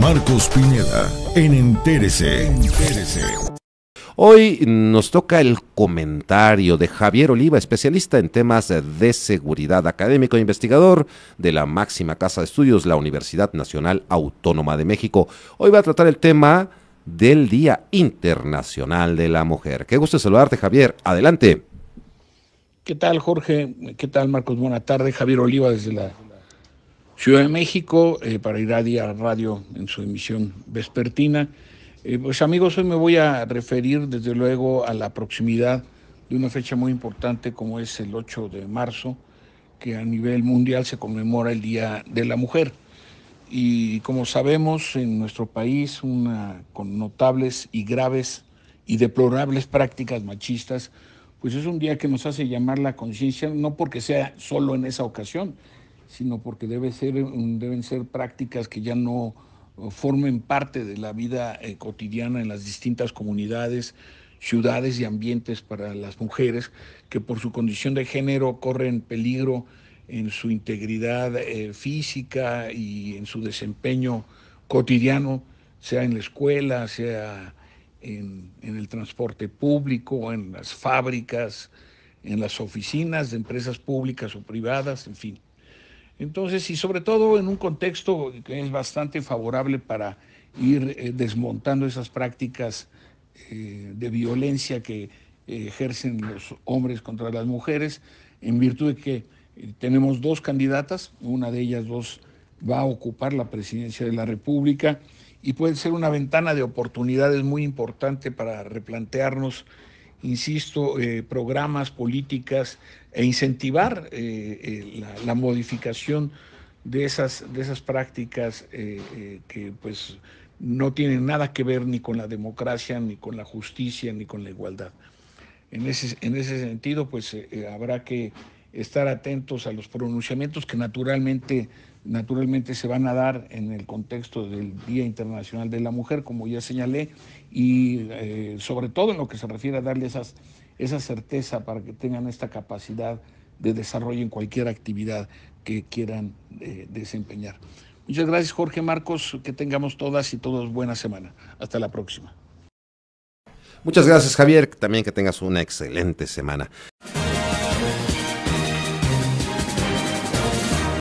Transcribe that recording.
Marcos Pineda en Entérese. Hoy nos toca el comentario de Javier Oliva, especialista en temas de seguridad, académico e investigador de la máxima casa de estudios, la Universidad Nacional Autónoma de México. Hoy va a tratar el tema del Día Internacional de la Mujer. Qué gusto saludarte, Javier. Adelante. ¿Qué tal, Jorge? ¿Qué tal, Marcos? Buenas tardes. Javier Oliva desde la Ciudad de México eh, para ir a Día Radio en su emisión vespertina. Eh, pues amigos, hoy me voy a referir desde luego a la proximidad de una fecha muy importante como es el 8 de marzo, que a nivel mundial se conmemora el Día de la Mujer. Y como sabemos, en nuestro país, una, con notables y graves y deplorables prácticas machistas, pues es un día que nos hace llamar la conciencia, no porque sea solo en esa ocasión, sino porque deben ser prácticas que ya no uh, formen parte de la vida eh, cotidiana en las distintas comunidades, ciudades y ambientes para las mujeres que por su condición de género corren peligro en su integridad eh, física y en su desempeño cotidiano, sea en la escuela, sea en, el transporte público, en las fábricas, en las oficinas de empresas públicas o privadas, en fin. Entonces, y sobre todo en un contexto que es bastante favorable para ir eh, desmontando esas prácticas eh, de violencia que eh, ejercen los hombres contra las mujeres, en virtud de que tenemos dos candidatas, una de ellas dos va a ocupar la presidencia de la República y puede ser una ventana de oportunidades muy importante para replantearnos insisto, eh, programas, políticas e incentivar eh, eh, la, modificación de esas, de esas prácticas que pues no tienen nada que ver ni con la democracia, ni con la justicia, ni con la igualdad. En en ese sentido, pues habrá que estar atentos a los pronunciamientos que naturalmente, naturalmente se van a dar en el contexto del Día Internacional de la Mujer, como ya señalé, y eh, sobre todo en lo que se refiere a darle esas, esa certeza para que tengan esta capacidad de desarrollo en cualquier actividad que quieran eh, desempeñar. Muchas gracias Jorge Marcos, que tengamos todas y todos buena semana. Hasta la próxima. Muchas gracias Javier, también que tengas una excelente semana.